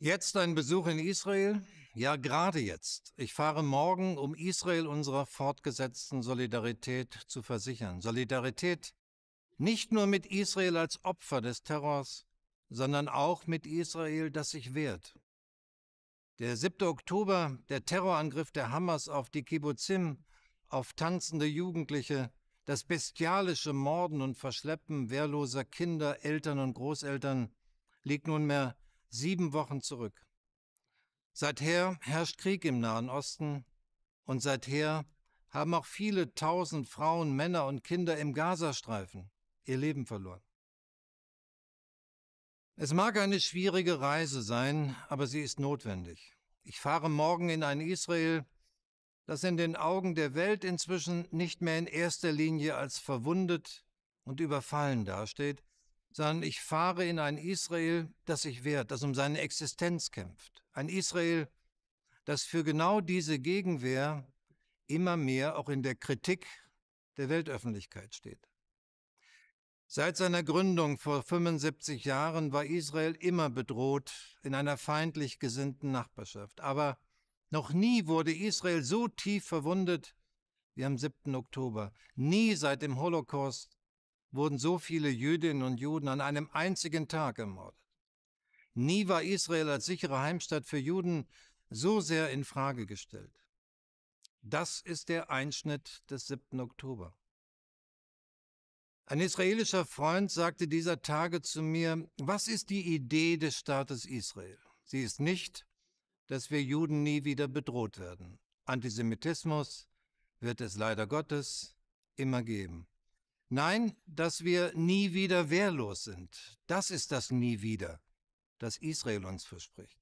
Jetzt ein Besuch in Israel? Ja, gerade jetzt. Ich fahre morgen, um Israel unserer fortgesetzten Solidarität zu versichern. Solidarität nicht nur mit Israel als Opfer des Terrors, sondern auch mit Israel, das sich wehrt. Der 7. Oktober, der Terrorangriff der Hamas auf die Kibbuzim, auf tanzende Jugendliche, das bestialische Morden und Verschleppen wehrloser Kinder, Eltern und Großeltern liegt nunmehr sieben Wochen zurück. Seither herrscht Krieg im Nahen Osten und seither haben auch viele tausend Frauen, Männer und Kinder im Gazastreifen ihr Leben verloren. Es mag eine schwierige Reise sein, aber sie ist notwendig. Ich fahre morgen in ein Israel, das in den Augen der Welt inzwischen nicht mehr in erster Linie als verwundet und überfallen dasteht, sondern ich fahre in ein Israel, das sich wehrt, das um seine Existenz kämpft. Ein Israel, das für genau diese Gegenwehr immer mehr auch in der Kritik der Weltöffentlichkeit steht. Seit seiner Gründung vor 75 Jahren war Israel immer bedroht in einer feindlich gesinnten Nachbarschaft. Aber noch nie wurde Israel so tief verwundet wie am 7. Oktober. Nie seit dem Holocaust wurden so viele Jüdinnen und Juden an einem einzigen Tag ermordet. Nie war Israel als sichere Heimstatt für Juden so sehr in Frage gestellt. Das ist der Einschnitt des 7. Oktober. Ein israelischer Freund sagte dieser Tage zu mir, was ist die Idee des Staates Israel? Sie ist nicht, dass wir Juden nie wieder bedroht werden. Antisemitismus wird es leider Gottes immer geben. Nein, dass wir nie wieder wehrlos sind. Das ist das Nie wieder, das Israel uns verspricht.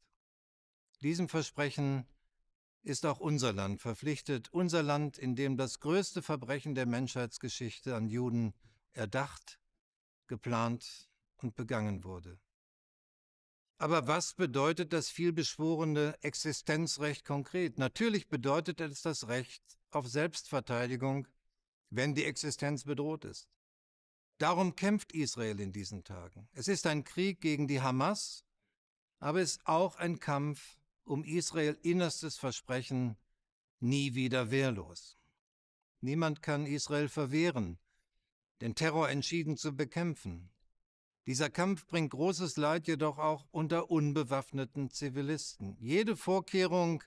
Diesem Versprechen ist auch unser Land verpflichtet, unser Land, in dem das größte Verbrechen der Menschheitsgeschichte an Juden erdacht, geplant und begangen wurde. Aber was bedeutet das vielbeschworene Existenzrecht konkret? Natürlich bedeutet es das Recht auf Selbstverteidigung wenn die Existenz bedroht ist. Darum kämpft Israel in diesen Tagen. Es ist ein Krieg gegen die Hamas, aber es ist auch ein Kampf um Israel innerstes Versprechen, nie wieder wehrlos. Niemand kann Israel verwehren, den Terror entschieden zu bekämpfen. Dieser Kampf bringt großes Leid jedoch auch unter unbewaffneten Zivilisten. Jede Vorkehrung,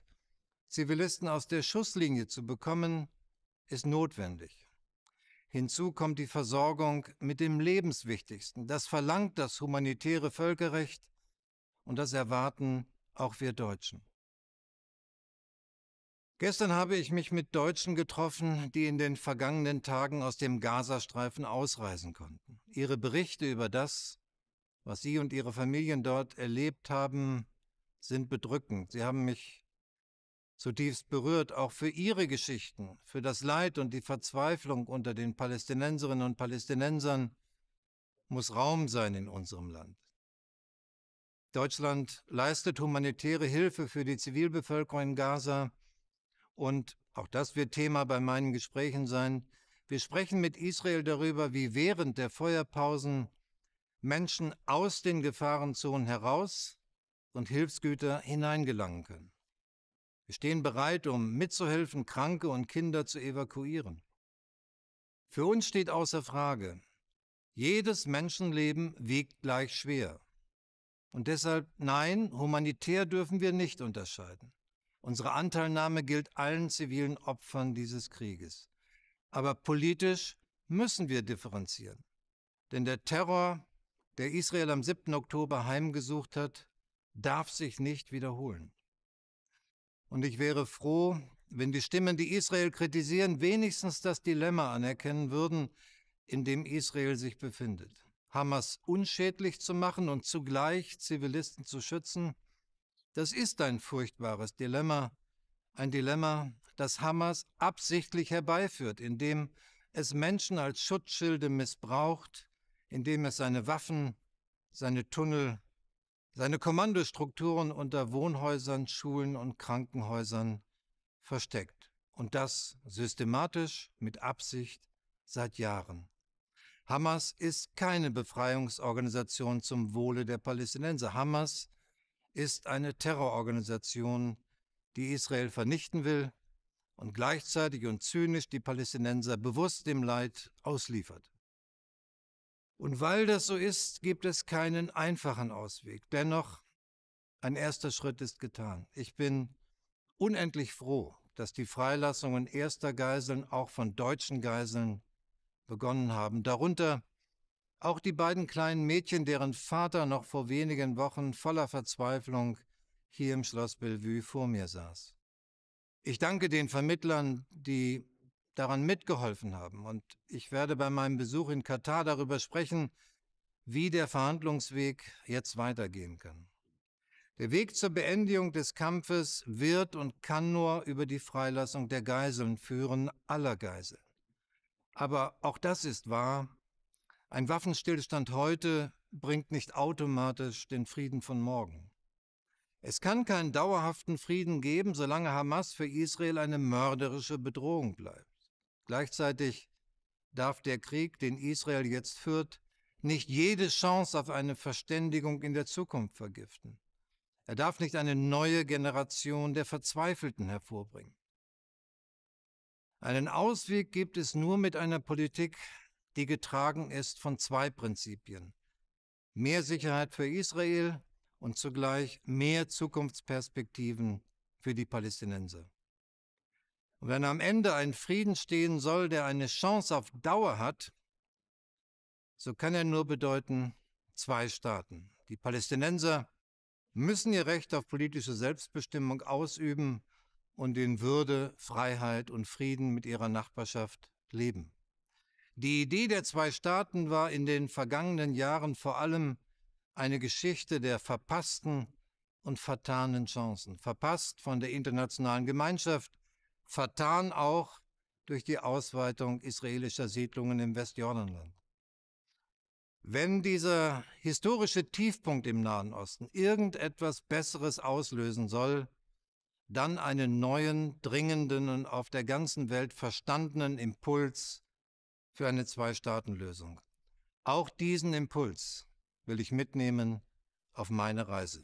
Zivilisten aus der Schusslinie zu bekommen, ist notwendig. Hinzu kommt die Versorgung mit dem Lebenswichtigsten. Das verlangt das humanitäre Völkerrecht und das erwarten auch wir Deutschen. Gestern habe ich mich mit Deutschen getroffen, die in den vergangenen Tagen aus dem Gazastreifen ausreisen konnten. Ihre Berichte über das, was sie und ihre Familien dort erlebt haben, sind bedrückend. Sie haben mich zutiefst berührt auch für ihre Geschichten, für das Leid und die Verzweiflung unter den Palästinenserinnen und Palästinensern muss Raum sein in unserem Land. Deutschland leistet humanitäre Hilfe für die Zivilbevölkerung in Gaza und auch das wird Thema bei meinen Gesprächen sein. Wir sprechen mit Israel darüber, wie während der Feuerpausen Menschen aus den Gefahrenzonen heraus und Hilfsgüter hineingelangen können. Wir stehen bereit, um mitzuhelfen, Kranke und Kinder zu evakuieren. Für uns steht außer Frage, jedes Menschenleben wiegt gleich schwer. Und deshalb nein, humanitär dürfen wir nicht unterscheiden. Unsere Anteilnahme gilt allen zivilen Opfern dieses Krieges. Aber politisch müssen wir differenzieren. Denn der Terror, der Israel am 7. Oktober heimgesucht hat, darf sich nicht wiederholen. Und ich wäre froh, wenn die Stimmen, die Israel kritisieren, wenigstens das Dilemma anerkennen würden, in dem Israel sich befindet. Hamas unschädlich zu machen und zugleich Zivilisten zu schützen, das ist ein furchtbares Dilemma, ein Dilemma, das Hamas absichtlich herbeiführt, indem es Menschen als Schutzschilde missbraucht, indem es seine Waffen, seine Tunnel seine Kommandostrukturen unter Wohnhäusern, Schulen und Krankenhäusern versteckt. Und das systematisch, mit Absicht, seit Jahren. Hamas ist keine Befreiungsorganisation zum Wohle der Palästinenser. Hamas ist eine Terrororganisation, die Israel vernichten will und gleichzeitig und zynisch die Palästinenser bewusst dem Leid ausliefert. Und weil das so ist, gibt es keinen einfachen Ausweg. Dennoch, ein erster Schritt ist getan. Ich bin unendlich froh, dass die Freilassungen erster Geiseln auch von deutschen Geiseln begonnen haben. Darunter auch die beiden kleinen Mädchen, deren Vater noch vor wenigen Wochen voller Verzweiflung hier im Schloss Bellevue vor mir saß. Ich danke den Vermittlern, die daran mitgeholfen haben. Und ich werde bei meinem Besuch in Katar darüber sprechen, wie der Verhandlungsweg jetzt weitergehen kann. Der Weg zur Beendigung des Kampfes wird und kann nur über die Freilassung der Geiseln führen, aller Geiseln. Aber auch das ist wahr. Ein Waffenstillstand heute bringt nicht automatisch den Frieden von morgen. Es kann keinen dauerhaften Frieden geben, solange Hamas für Israel eine mörderische Bedrohung bleibt. Gleichzeitig darf der Krieg, den Israel jetzt führt, nicht jede Chance auf eine Verständigung in der Zukunft vergiften. Er darf nicht eine neue Generation der Verzweifelten hervorbringen. Einen Ausweg gibt es nur mit einer Politik, die getragen ist von zwei Prinzipien. Mehr Sicherheit für Israel und zugleich mehr Zukunftsperspektiven für die Palästinenser. Und wenn am Ende ein Frieden stehen soll, der eine Chance auf Dauer hat, so kann er nur bedeuten zwei Staaten. Die Palästinenser müssen ihr Recht auf politische Selbstbestimmung ausüben und in Würde, Freiheit und Frieden mit ihrer Nachbarschaft leben. Die Idee der zwei Staaten war in den vergangenen Jahren vor allem eine Geschichte der verpassten und vertanen Chancen, verpasst von der internationalen Gemeinschaft, vertan auch durch die Ausweitung israelischer Siedlungen im Westjordanland. Wenn dieser historische Tiefpunkt im Nahen Osten irgendetwas Besseres auslösen soll, dann einen neuen, dringenden und auf der ganzen Welt verstandenen Impuls für eine Zwei-Staaten-Lösung. Auch diesen Impuls will ich mitnehmen auf meine Reise.